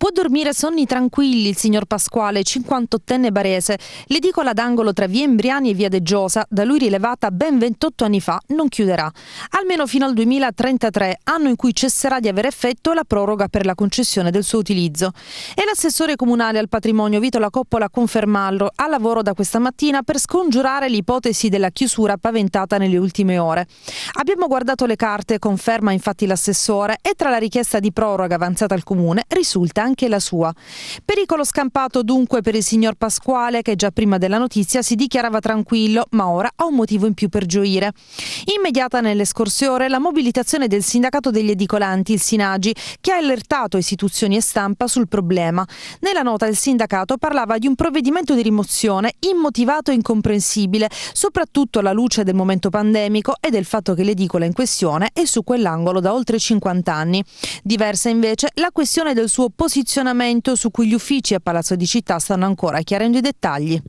Può dormire sonni tranquilli il signor Pasquale, 58enne barese. L'edicola d'angolo tra via Embriani e via De Giosa, da lui rilevata ben 28 anni fa, non chiuderà. Almeno fino al 2033, anno in cui cesserà di avere effetto la proroga per la concessione del suo utilizzo. E l'assessore comunale al patrimonio Vito La Coppola confermarlo a lavoro da questa mattina per scongiurare l'ipotesi della chiusura paventata nelle ultime ore. Abbiamo guardato le carte, conferma infatti l'assessore, e tra la richiesta di proroga avanzata al comune risulta anche anche la sua. Pericolo scampato dunque per il signor Pasquale che già prima della notizia si dichiarava tranquillo ma ora ha un motivo in più per gioire. Immediata nelle scorse ore la mobilitazione del sindacato degli edicolanti, il Sinagi, che ha allertato istituzioni e stampa sul problema. Nella nota il sindacato parlava di un provvedimento di rimozione immotivato e incomprensibile, soprattutto alla luce del momento pandemico e del fatto che l'edicola in questione è su quell'angolo da oltre 50 anni. Diversa invece la questione del suo posizionamento posizionamento su cui gli uffici a Palazzo di Città stanno ancora chiarendo i dettagli.